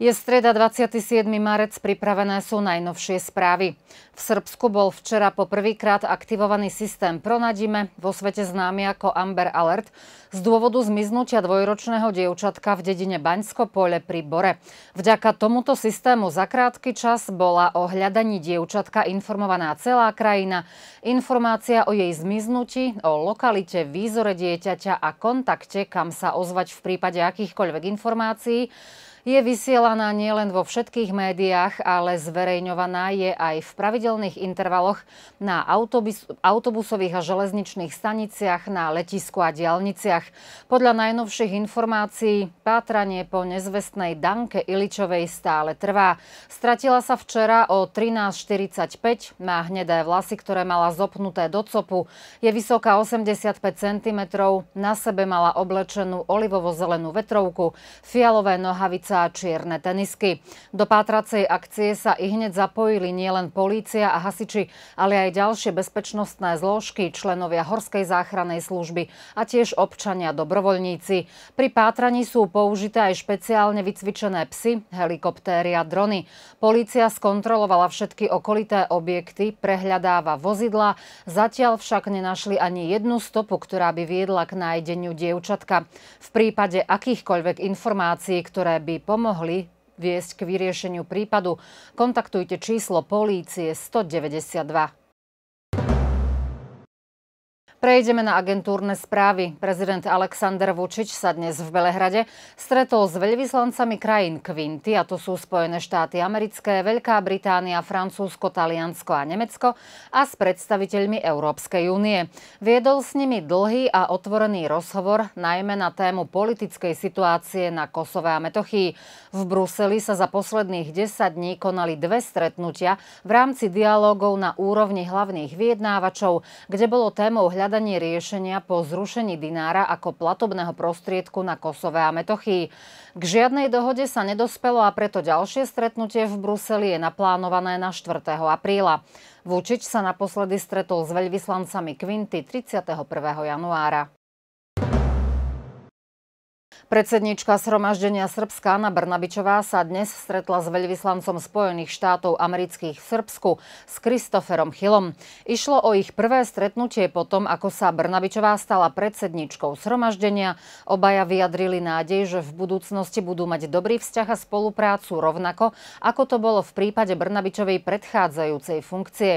Je streda 27. marec, pripravené sú najnovšie správy. V Srbsku bol včera poprvýkrát aktivovaný systém Pronadime, vo svete známy ako Amber Alert, z dôvodu zmiznutia dvojročného dievčatka v dedine Baňsko pole pri Bore. Vďaka tomuto systému za krátky čas bola o hľadaní dievčatka informovaná celá krajina. Informácia o jej zmiznutí, o lokalite, výzore dieťaťa a kontakte, kam sa ozvať v prípade akýchkoľvek informácií, je vysielaná nielen vo všetkých médiách, ale zverejňovaná je aj v pravidelných intervaloch na autobusových a železničných staniciach, na letisku a diálniciach. Podľa najnovších informácií pátranie po nezvestnej Danke Iličovej stále trvá. Stratila sa včera o 13.45, má hnedé vlasy, ktoré mala zopnuté do copu. Je vysoká 85 cm, na sebe mala oblečenú olivovo-zelenú vetrovku, fialové nohavice a čierne tenisky. Do pátracej akcie sa i hneď zapojili nielen polícia a hasiči, ale aj ďalšie bezpečnostné zložky, členovia Horskej záchrannej služby a tiež občania dobrovoľníci. Pri pátraní sú použité aj špeciálne vycvičené psy, helikoptéry a drony. Polícia skontrolovala všetky okolité objekty, prehľadáva vozidla, zatiaľ však nenašli ani jednu stopu, ktorá by viedla k nájdeniu dievčatka. V prípade akýchkoľvek informácií, ktoré by pomohli viesť k vyriešeniu prípadu, kontaktujte číslo polície 192. Prejdeme na agentúrne správy. Prezident Aleksandr Vučič sa dnes v Belehrade stretol s veľvyslancami krajín Kvinty, a to sú Spojené štáty americké, Veľká Británia, Francúzsko, Taliansko a Nemecko, a s predstaviteľmi Európskej únie. Viedol s nimi dlhý a otvorený rozhovor, najmä na tému politickej situácie na Kosove a Metochii. V Bruseli sa za posledných 10 dní konali dve stretnutia v rámci dialogov na úrovni hlavných vyjednávačov, kde bolo témou hľadania hľadanie riešenia po zrušení dinára ako platobného prostriedku na Kosove a Metochy. K žiadnej dohode sa nedospelo a preto ďalšie stretnutie v Bruseli je naplánované na 4. apríla. Vúčič sa naposledy stretol s veľvyslancami Kvinty 31. januára. Predsednička shromaždenia Srbska Anna Brnabičová sa dnes stretla s veľvyslancom Spojených štátov amerických v Srbsku s Kristoferom Chilom. Išlo o ich prvé stretnutie potom, ako sa Brnabičová stala predsedničkou shromaždenia. Obaja vyjadrili nádej, že v budúcnosti budú mať dobrý vzťah a spoluprácu rovnako, ako to bolo v prípade Brnabičovej predchádzajúcej funkcie.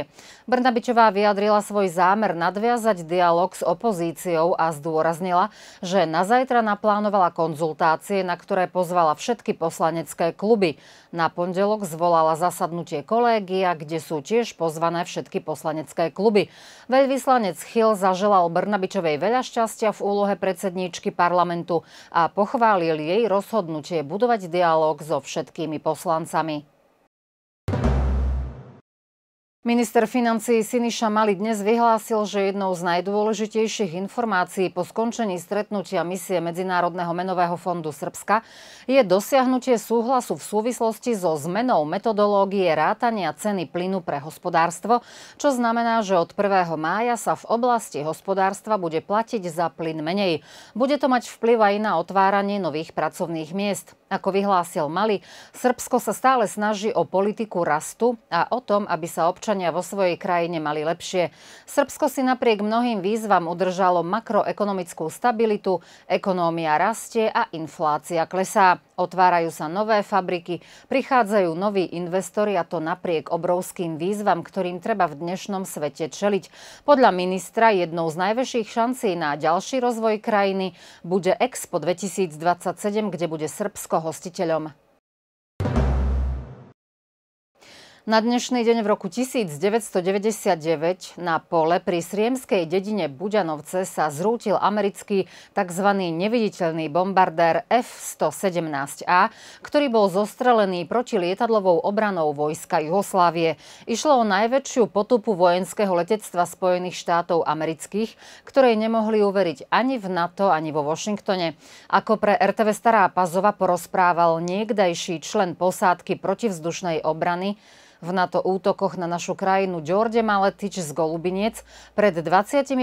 Brnabičová vyjadrila svoj zámer nadviazať dialog s opozíciou a zdôraznila, že na zajtra naplánovala konzultácie, na ktoré pozvala všetky poslanecké kluby. Na pondelok zvolala zasadnutie kolégia, kde sú tiež pozvané všetky poslanecké kluby. Veľvyslanec Chil zaželal Brnabičovej veľa šťastia v úlohe predsedníčky parlamentu a pochválil jej rozhodnutie budovať dialog so všetkými poslancami. Minister financií Siniša Mali dnes vyhlásil, že jednou z najdôležitejších informácií po skončení stretnutia misie Medzinárodného menového fondu Srbska je dosiahnutie súhlasu v súvislosti so zmenou metodológie rátania ceny plynu pre hospodárstvo, čo znamená, že od 1. mája sa v oblasti hospodárstva bude platiť za plyn menej. Bude to mať vplyv aj na otváranie nových pracovných miest. Ako vyhlásil Mali, Srbsko sa stále snaží o politiku rastu a o tom, aby sa občania občania vo svojej krajine mali lepšie. Srbsko si napriek mnohým výzvam udržalo makroekonomickú stabilitu, ekonómia rastie a inflácia klesá. Otvárajú sa nové fabriky, prichádzajú noví investori a to napriek obrovským výzvam, ktorým treba v dnešnom svete čeliť. Podľa ministra jednou z najväčších šancí na ďalší rozvoj krajiny bude Expo 2027, kde bude Srbsko hostiteľom. Na dnešný deň v roku 1999 na pole pri sriemskej dedine Buďanovce sa zrútil americký tzv. neviditeľný bombardér F-117A, ktorý bol zostrelený proti lietadlovou obranou vojska Juhoslávie. Išlo o najväčšiu potupu vojenského letectva Spojených štátov amerických, ktorej nemohli uveriť ani v NATO, ani vo Washingtone. Ako pre RTV Stará Pazova porozprával niekdajší člen posádky protivzdušnej obrany, v NATO útokoch na našu krajinu Đorde Maletič z Golubiniec pred 25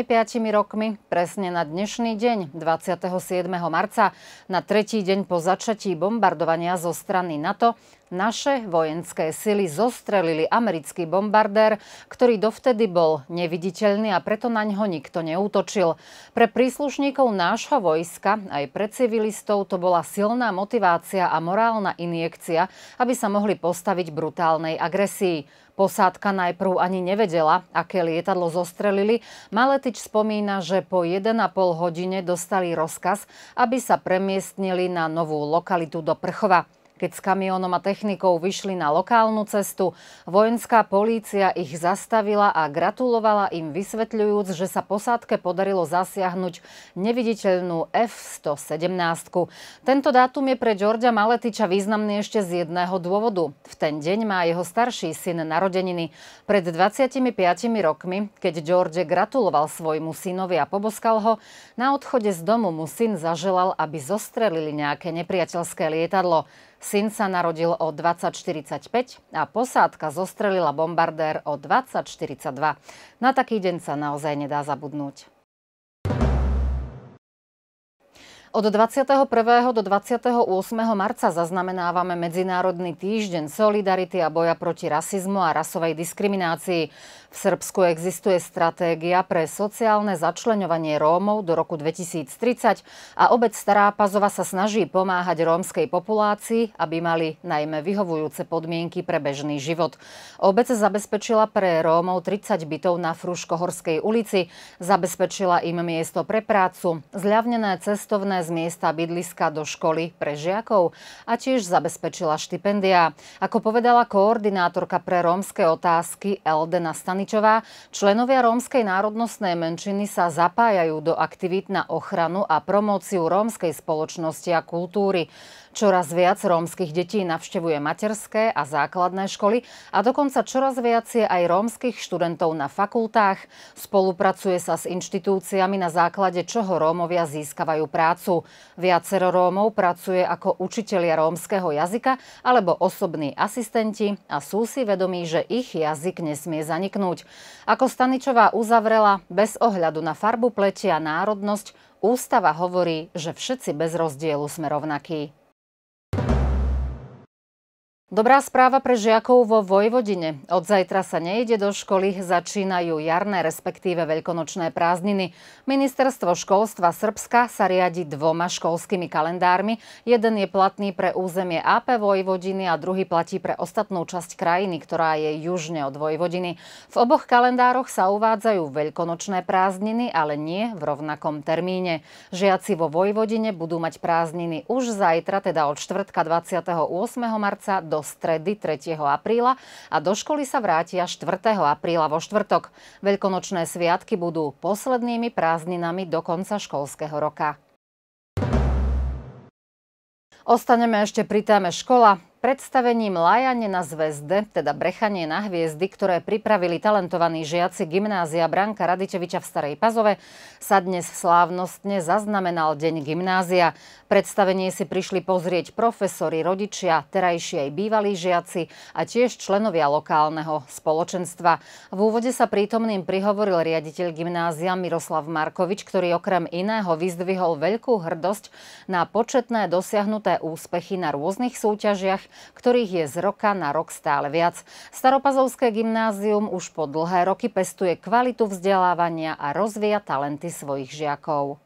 rokmi, presne na dnešný deň, 27. marca, na tretí deň po začatí bombardovania zo strany NATO, naše vojenské sily zostrelili americký bombardér, ktorý dovtedy bol neviditeľný a preto na ňo nikto neútočil. Pre príslušníkov nášho vojska aj pre civilistov to bola silná motivácia a morálna injekcia, aby sa mohli postaviť brutálnej agresii. Posádka najprv ani nevedela, aké lietadlo zostrelili. Maletič spomína, že po 1,5 hodine dostali rozkaz, aby sa premiestnili na novú lokalitu do Prchova. Keď s kamiónom a technikou vyšli na lokálnu cestu, vojenská polícia ich zastavila a gratulovala im vysvetľujúc, že sa posádke podarilo zasiahnuť neviditeľnú F-117. Tento dátum je pre Georgia Maletiča významný ešte z jedného dôvodu. V ten deň má jeho starší syn narodeniny. Pred 25 rokmi, keď George gratuloval svojmu synovi a poboskal ho, na odchode z domu mu syn zaželal, aby zostrelili nejaké nepriateľské lietadlo. Syn sa narodil o 20.45 a posádka zostrelila bombardér o 20.42. Na taký deň sa naozaj nedá zabudnúť. Od 21. do 28. marca zaznamenávame Medzinárodný týždeň solidarity a boja proti rasizmu a rasovej diskriminácii. V Srbsku existuje stratégia pre sociálne začlenovanie Rómov do roku 2030 a obec Stará Pazova sa snaží pomáhať rómskej populácii, aby mali najmä vyhovujúce podmienky pre bežný život. Obec zabezpečila pre Rómov 30 bytov na Fruškohorskej ulici, zabezpečila im miesto pre prácu, zľavnené cestovné z miesta bydliska do školy pre žiakov a tiež zabezpečila štipendia. Ako povedala koordinátorka pre rómske otázky Eldena Staničová, členovia rómskej národnostnej menšiny sa zapájajú do aktivít na ochranu a promóciu rómskej spoločnosti a kultúry. Čoraz viac rómskych detí navštevuje materské a základné školy a dokonca čoraz viac je aj rómskych študentov na fakultách. Spolupracuje sa s inštitúciami na základe čoho Rómovia získavajú prácu prácu. Viacero Rómov pracuje ako učitelia rómskeho jazyka alebo osobní asistenti a sú si vedomí, že ich jazyk nesmie zaniknúť. Ako Staničová uzavrela, bez ohľadu na farbu a národnosť, ústava hovorí, že všetci bez rozdielu sme rovnakí. Dobrá správa pre žiakov vo Vojvodine. Od zajtra sa nejde do školy, začínajú jarné, respektíve veľkonočné prázdniny. Ministerstvo školstva Srbska sa riadi dvoma školskými kalendármi. Jeden je platný pre územie AP Vojvodiny a druhý platí pre ostatnú časť krajiny, ktorá je južne od Vojvodiny. V oboch kalendároch sa uvádzajú veľkonočné prázdniny, ale nie v rovnakom termíne. Žiaci vo Vojvodine budú mať prázdniny už zajtra, teda od čtvrtka 28. marca do do stredy 3. apríla a do školy sa vrátia 4. apríla vo štvrtok. Veľkonočné sviatky budú poslednými prázdninami do konca školského roka. Ostaneme ešte pri téme škola. Predstavením Lajane na zväzde, teda brechanie na hviezdy, ktoré pripravili talentovaní žiaci gymnázia Branka Radičeviča v Starej Pazove, sa dnes slávnostne zaznamenal Deň gymnázia. Predstavenie si prišli pozrieť profesori, rodičia, terajší aj bývalí žiaci a tiež členovia lokálneho spoločenstva. V úvode sa prítomným prihovoril riaditeľ gymnázia Miroslav Markovič, ktorý okrem iného vyzdvihol veľkú hrdosť na početné dosiahnuté úspechy na rôznych súťažiach ktorých je z roka na rok stále viac. Staropazovské gymnázium už po dlhé roky pestuje kvalitu vzdelávania a rozvíja talenty svojich žiakov.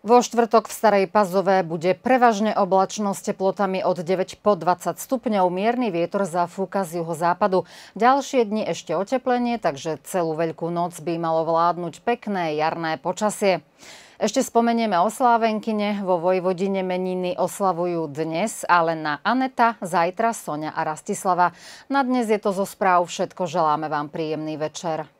Vo štvrtok v Starej Pazové bude prevažne oblačno s teplotami od 9 po 20 stupňov. Mierny vietor zafúka z juhozápadu. Ďalšie dni ešte oteplenie, takže celú veľkú noc by malo vládnuť pekné jarné počasie. Ešte spomenieme o Vo Vojvodine meniny oslavujú dnes, ale na Aneta, zajtra Sonia a Rastislava. Na dnes je to zo správ všetko. Želáme vám príjemný večer.